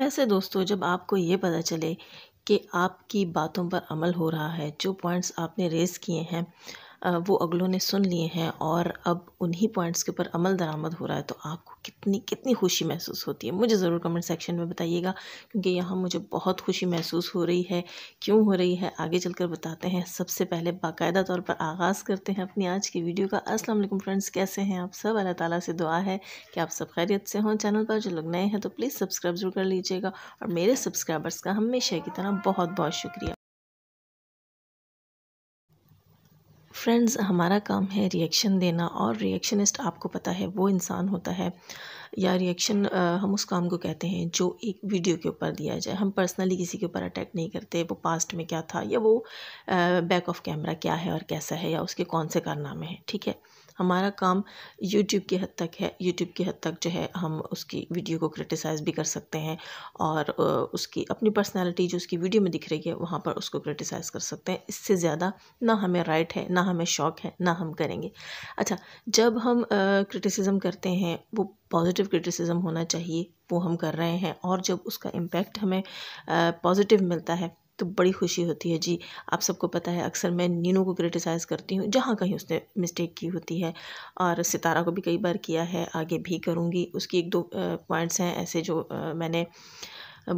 ऐसे दोस्तों जब आपको ये पता चले कि आपकी बातों पर अमल हो रहा है जो पॉइंट्स आपने रेज़ किए हैं वो अगलों ने सुन लिए हैं और अब उन्हीं पॉइंट्स के ऊपर अमल दरामद हो रहा है तो आपको कितनी कितनी खुशी महसूस होती है मुझे ज़रूर कमेंट सेक्शन में बताइएगा क्योंकि यहाँ मुझे बहुत खुशी महसूस हो रही है क्यों हो रही है आगे चलकर बताते हैं सबसे पहले बाकायदा तौर पर आगाज़ करते हैं अपनी आज की वीडियो का असलम फ्रेंड्स कैसे हैं आप सब अल्लाह ताली से दुआ है कि आप सब खैरियत से हों चैनल पर जो लोग नए हैं तो प्लीज़ सब्सक्राइब जरूर कर लीजिएगा और मेरे सब्सक्राइबर्स का हमेशा की तरह बहुत बहुत शुक्रिया फ्रेंड्स हमारा काम है रिएक्शन देना और रिएक्शनिस्ट आपको पता है वो इंसान होता है या रिएक्शन हम उस काम को कहते हैं जो एक वीडियो के ऊपर दिया जाए हम पर्सनली किसी के ऊपर अटैक नहीं करते वो पास्ट में क्या था या वो बैक ऑफ कैमरा क्या है और कैसा है या उसके कौन से कारनामे हैं ठीक है हमारा काम यूट्यूब की हद तक है यूट्यूब की हद तक जो है हम उसकी वीडियो को क्रिटिसाइज़ भी कर सकते हैं और उसकी अपनी पर्सनैलिटी जो उसकी वीडियो में दिख रही है वहाँ पर उसको क्रिटिसाइज़ कर सकते हैं इससे ज़्यादा ना हमें राइट है ना हमें शौक़ है ना हम करेंगे अच्छा जब हम क्रिटिसिज़म करते हैं वो पॉजिटिव क्रिटिसिज्म होना चाहिए वो हम कर रहे हैं और जब उसका इम्पेक्ट हमें पॉजिटिव मिलता है तो बड़ी खुशी होती है जी आप सबको पता है अक्सर मैं नीनू को क्रिटिसाइज़ करती हूँ जहाँ कहीं उसने मिस्टेक की होती है और सितारा को भी कई बार किया है आगे भी करूँगी उसकी एक दो पॉइंट्स हैं ऐसे जो आ, मैंने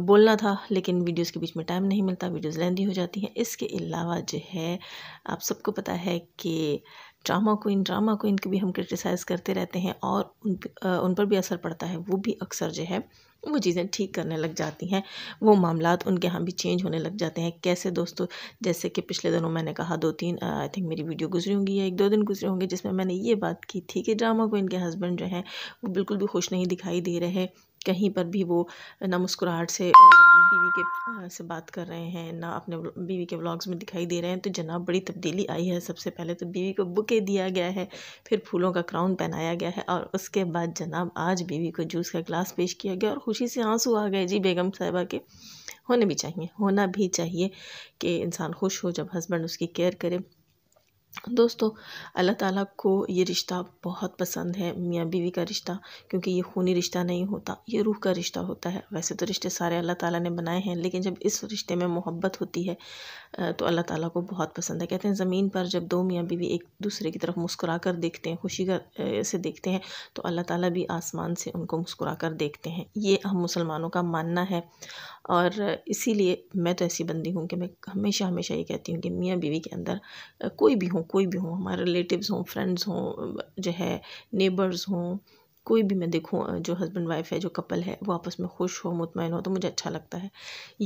बोलना था लेकिन वीडियोस के बीच में टाइम नहीं मिलता वीडियोस लेंदी हो जाती हैं इसके अलावा जो है आप सबको पता है कि ड्रामा को इन ड्रामा को इनके भी हम क्रिटिसाइज़ करते रहते हैं और उन उन पर भी असर पड़ता है वो भी अक्सर जो है वो चीज़ें ठीक करने लग जाती हैं वो मामला उनके यहाँ भी चेंज होने लग जाते हैं कैसे दोस्तों जैसे कि पिछले दिनों मैंने कहा दो तीन आई थिंक मेरी वीडियो गुजरी होंगी या एक दो दिन गुजरे होंगे जिसमें मैंने ये बात की थी कि ड्रामा को इनके हस्बैंड जो हैं वो बिल्कुल भी खुश नहीं दिखाई दे रहे कहीं पर भी वो ना मुस्कुराहट से बीवी के से बात कर रहे हैं ना अपने बीवी के व्लॉग्स में दिखाई दे रहे हैं तो जनाब बड़ी तब्दीली आई है सबसे पहले तो बीवी को बुके दिया गया है फिर फूलों का क्राउन पहनाया गया है और उसके बाद जनाब आज बीवी को जूस का ग्लास पेश किया गया और ख़ुशी से आंसू आ गए जी बेगम साहिबा के होने भी चाहिए होना भी चाहिए कि इंसान खुश हो जब हस्बैंड उसकी केयर करे दोस्तों अल्लाह ताला को ये रिश्ता बहुत पसंद है मियाँ बीवी का रिश्ता क्योंकि ये खूनी रिश्ता नहीं होता ये रूह का रिश्ता होता है वैसे तो रिश्ते सारे अल्लाह ताला ने बनाए हैं लेकिन जब इस रिश्ते में मोहब्बत होती है तो अल्लाह ताला को बहुत पसंद है कहते हैं ज़मीन पर जब दो मियाँ बीवी एक दूसरे की तरफ मुस्करा कर देखते हैं खुशी कर से देखते हैं तो अल्लाह ताला भी आसमान से उनको मुस्कुरा कर देखते हैं ये हम मुसलमानों का मानना है और इसीलिए मैं तो ऐसी बंदी हूँ कि मैं हमेशा हमेशा ये कहती हूँ कि मियाँ बीवी के अंदर कोई भी हों कोई भी हों हमारे रिलेटिव हों फ्रेंड्स हों जो है नेबर्स हों कोई भी मैं देखूँ जो हस्बैंड वाइफ है जो कपल है वो आपस में खुश हो मुतमिन हो तो मुझे अच्छा लगता है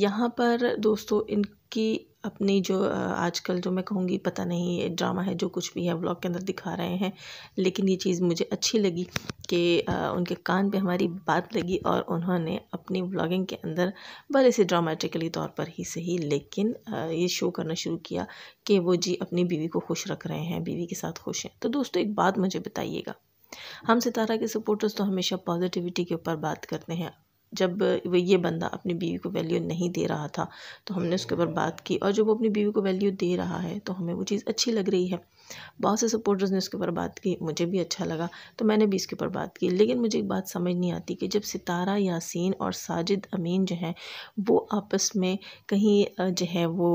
यहाँ पर दोस्तों इनकी अपनी जो आजकल जो मैं कहूँगी पता नहीं ये ड्रामा है जो कुछ भी है व्लॉग के अंदर दिखा रहे हैं लेकिन ये चीज़ मुझे अच्छी लगी कि उनके कान पे हमारी बात लगी और उन्होंने अपनी व्लॉगिंग के अंदर भले से ड्रामेटिकली तौर पर ही सही लेकिन ये शो करना शुरू किया कि वो जी अपनी बीवी को खुश रख रहे हैं बीवी के साथ खुश हैं तो दोस्तों एक बात मुझे बताइएगा हम सितारा के सपोर्टर्स तो हमेशा पॉजिटिविटी के ऊपर बात करते हैं जब वो ये बंदा अपनी बीवी को वैल्यू नहीं दे रहा था तो हमने उसके ऊपर बात की और जब वो अपनी बीवी को वैल्यू दे रहा है तो हमें वो चीज़ अच्छी लग रही है बहुत से सपोर्टर्स ने उसके ऊपर बात की मुझे भी अच्छा लगा तो मैंने भी इसके ऊपर बात की लेकिन मुझे एक बात समझ नहीं आती कि जब सितारा यासीन और साजिद अमीन जो हैं वो आपस में कहीं जो है वो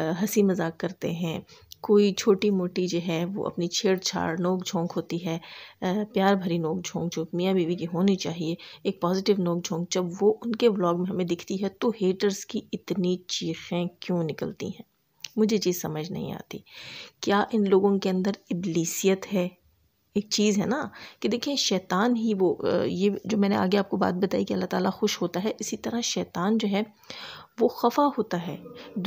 हंसी मजाक करते हैं कोई छोटी मोटी जो है वो अपनी छेड़छाड़ नोक झोंक होती है प्यार भरी नोक झोंक जो मियाँ बीवी की होनी चाहिए एक पॉजिटिव नोक झोंक जब वो उनके व्लॉग में हमें दिखती है तो हेटर्स की इतनी चीखें क्यों निकलती हैं मुझे चीज़ समझ नहीं आती क्या इन लोगों के अंदर इबलीसियत है एक चीज़ है ना कि देखिए शैतान ही वो ये जो मैंने आगे आपको बात बताई कि अल्लाह ताला खुश होता है इसी तरह शैतान जो है वो खफा होता है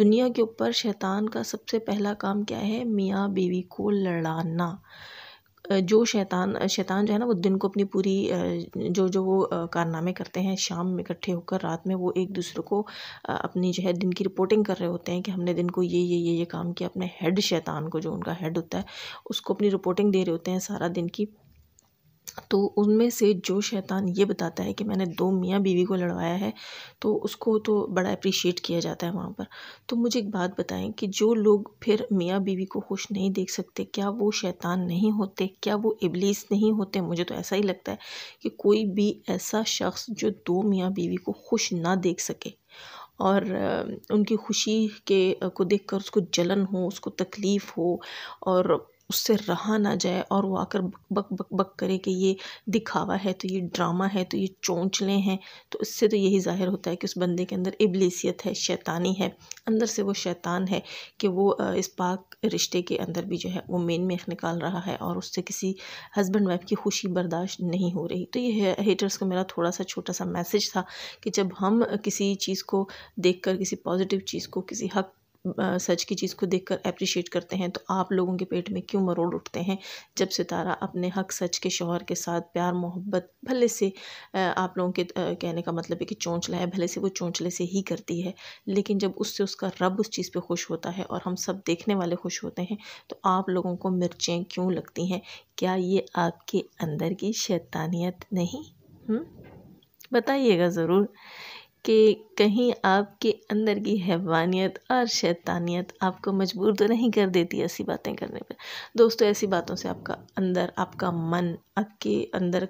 दुनिया के ऊपर शैतान का सबसे पहला काम क्या है मियाँ बीवी को लड़ाना जो शैतान शैतान जो है ना वो दिन को अपनी पूरी जो जो वो कारनामे करते हैं शाम में इकट्ठे होकर रात में वो एक दूसरे को अपनी जो है दिन की रिपोर्टिंग कर रहे होते हैं कि हमने दिन को ये ये ये ये काम किया अपने हेड शैतान को जो उनका हेड होता है उसको अपनी रिपोर्टिंग दे रहे होते हैं सारा दिन की तो उनमें से जो शैतान ये बताता है कि मैंने दो मियाँ बीवी को लड़वाया है तो उसको तो बड़ा अप्रिशिएट किया जाता है वहाँ पर तो मुझे एक बात बताएं कि जो लोग फिर मियाँ बीवी को खुश नहीं देख सकते क्या वो शैतान नहीं होते क्या वो इबलीस नहीं होते मुझे तो ऐसा ही लगता है कि कोई भी ऐसा शख्स जो दो मियाँ बीवी को खुश ना देख सके और उनकी खुशी के को देखकर उसको जलन हो उसको तकलीफ़ हो और उससे रहा ना जाए और वो आकर बक बक बक बक करे कि ये दिखावा है तो ये ड्रामा है तो ये चोंचले हैं तो इससे तो यही जाहिर होता है कि उस बंदे के अंदर इबलीसियत है शैतानी है अंदर से वो शैतान है कि वो इस पाक रिश्ते के अंदर भी जो है वो मेन मेख निकाल रहा है और उससे किसी हस्बैंड वाइफ की खुशी बर्दाश्त नहीं हो रही तो ये हेटर्स का मेरा थोड़ा सा छोटा सा मैसेज था कि जब हम किसी चीज़ को कर किसी पॉजिटिव चीज़ को किसी हक सच की चीज़ को देखकर अप्रिशिएट करते हैं तो आप लोगों के पेट में क्यों मरोड़ उठते हैं जब सितारा अपने हक सच के शोहर के साथ प्यार मोहब्बत भले से आप लोगों के कहने का मतलब है कि चौंचला है भले से वो चौंचले से ही करती है लेकिन जब उससे उसका रब उस चीज़ पर खुश होता है और हम सब देखने वाले खुश होते हैं तो आप लोगों को मिर्चें क्यों लगती हैं क्या ये आपके अंदर की शैतानियत नहीं बताइएगा ज़रूर कि कहीं आपके अंदर की हैवानियत और शैतानियत आपको मजबूर तो नहीं कर देती ऐसी बातें करने पर दोस्तों ऐसी बातों से आपका अंदर आपका मन आपके अंदर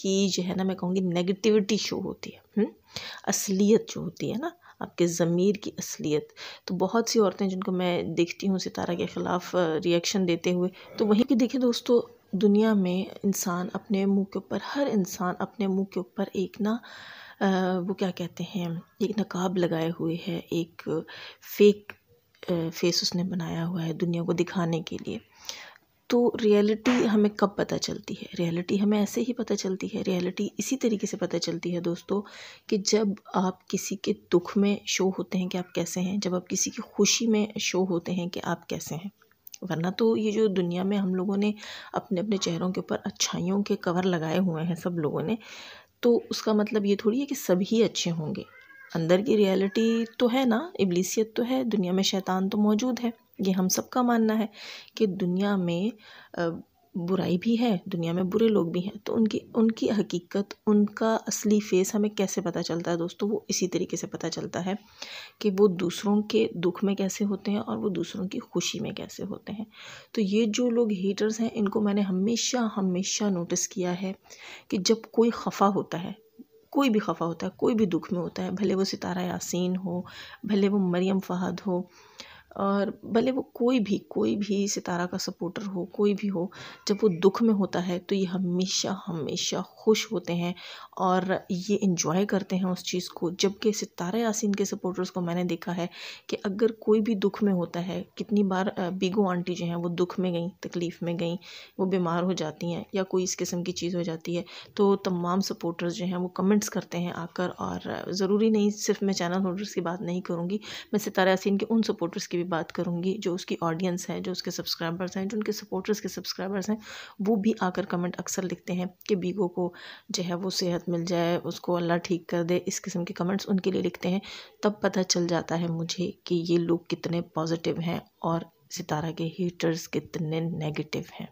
की जो है ना मैं कहूँगी नेगेटिविटी शो होती है हुँ? हम्म? असलियत जो होती है ना आपके ज़मीर की असलियत तो बहुत सी औरतें जिनको मैं देखती हूँ सितारा के ख़िलाफ़ रिएक्शन देते हुए तो वहीं की देखें दोस्तों दुनिया में इंसान अपने मुंह के ऊपर हर इंसान अपने मुंह के ऊपर एक ना वो क्या कहते हैं एक नकाब लगाए हुए है एक फेक फेस उसने बनाया हुआ है दुनिया को दिखाने के लिए तो रियलिटी हमें कब पता चलती है रियलिटी हमें ऐसे ही पता चलती है रियलिटी इसी तरीके से पता चलती है दोस्तों कि जब आप किसी के दुख में शो होते हैं कि आप कैसे हैं जब आप किसी की खुशी में शो होते हैं कि आप कैसे हैं वरना तो ये जो दुनिया में हम लोगों ने अपने अपने चेहरों के ऊपर अच्छाइयों के कवर लगाए हुए हैं सब लोगों ने तो उसका मतलब ये थोड़ी है कि सभी अच्छे होंगे अंदर की रियलिटी तो है ना इबलीसियत तो है दुनिया में शैतान तो मौजूद है ये हम सब का मानना है कि दुनिया में बुराई भी है दुनिया में बुरे लोग भी हैं तो उनकी उनकी हकीकत उनका असली फ़ेस हमें कैसे पता चलता है दोस्तों वो इसी तरीके से पता चलता है कि वो दूसरों के दुख में कैसे होते हैं और वो दूसरों की खुशी में कैसे होते हैं तो ये जो लोग हीटर्स हैं इनको मैंने हमेशा हमेशा नोटिस किया है कि जब कोई खफा होता है कोई भी खफा होता है कोई भी दुख में होता है भले वो सितारा यासिन हो भले वो मरियम फ़हद हो और भले वो कोई भी कोई भी सितारा का सपोर्टर हो कोई भी हो जब वो दुख में होता है तो ये हमेशा हमेशा खुश होते हैं और ये इन्जॉय करते हैं उस चीज़ को जबकि सितारे यासिन के सपोर्टर्स को मैंने देखा है कि अगर कोई भी दुख में होता है कितनी बार बिगो आंटी जो हैं वो दुख में गई तकलीफ़ में गई वो बीमार हो जाती हैं या कोई इस किस्म की चीज़ हो जाती है तो तमाम सपोर्टर्स जो हैं वो कमेंट्स करते हैं आकर और ज़रूरी नहीं सिर्फ मैं चैनल होल्डर्स की बात नहीं करूँगी मैं सितारे यासीन के उन सपोर्टर्स की भी बात करूँगी जो उसकी ऑडियंस है जो उसके सब्सक्राइबर्स हैं जो उनके सपोर्टर्स के सब्सक्राइबर्स हैं वो भी आकर कमेंट अक्सर लिखते हैं कि बीगो को जो है वो सेहत मिल जाए उसको अल्लाह ठीक कर दे इस किस्म के कमेंट्स उनके लिए लिखते हैं तब पता चल जाता है मुझे कि ये लोग कितने पॉजिटिव हैं और सितारा के हीटर्स कितने नेगेटिव हैं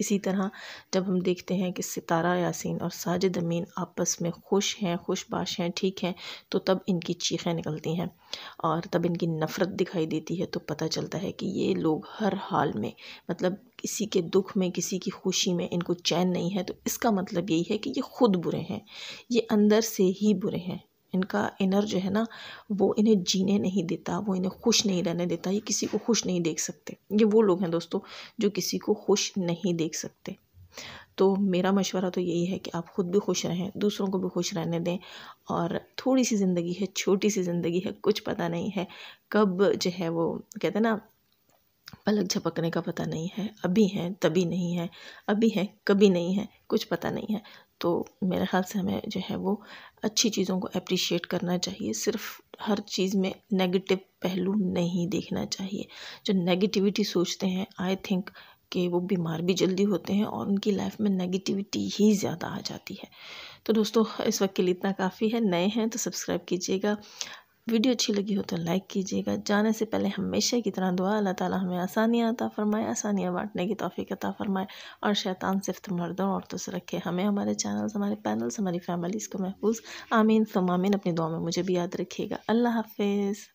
इसी तरह जब हम देखते हैं कि सितारा यासीन और साजिद अमीन आपस में खुश हैं खुशबाश हैं ठीक हैं तो तब इनकी चीखें निकलती हैं और तब इनकी नफ़रत दिखाई देती है तो पता चलता है कि ये लोग हर हाल में मतलब किसी के दुख में किसी की खुशी में इनको चैन नहीं है तो इसका मतलब यही है कि ये ख़ुद बुरे हैं ये अंदर से ही बुरे हैं इनका इनर जो है ना वो इन्हें जीने नहीं देता वो इन्हें खुश नहीं रहने देता ये किसी को खुश नहीं देख सकते ये वो लोग हैं दोस्तों जो किसी को खुश नहीं देख सकते तो मेरा मशवरा तो यही है कि आप ख़ुद भी खुश रहें दूसरों को भी खुश रहने दें और थोड़ी सी ज़िंदगी है छोटी सी ज़िंदगी है कुछ पता नहीं है कब जो है वो कहते हैं ना पलक झपकने का पता नहीं है अभी है तभी नहीं है अभी है कभी नहीं है कुछ पता नहीं है तो मेरे ख़्याल से हमें जो है वो अच्छी चीज़ों को अप्रिशिएट करना चाहिए सिर्फ हर चीज़ में नेगेटिव पहलू नहीं देखना चाहिए जो नेगेटिविटी सोचते हैं आई थिंक कि वो बीमार भी जल्दी होते हैं और उनकी लाइफ में नेगेटिविटी ही ज़्यादा आ जाती है तो दोस्तों इस वक्त के लिए इतना काफ़ी है नए हैं तो सब्सक्राइब कीजिएगा वीडियो अच्छी लगी हो तो लाइक कीजिएगा जाने से पहले हमेशा की तरह दुआ अल्लाह ताला हमें आसानियाँ अता फ़रमाए आसानियाँ बांटने की तोफ़ी अता फ़रमाए और शैतान सिर्फ मर्दों औरतों से रखे हमें हमारे चैनल्स हमारे पैनल्स हमारी फैमिलीज़ को महफूज आमीन सुमामीन अपनी दुआ में मुझे भी याद रखिएगा अल्लाह हाफिज़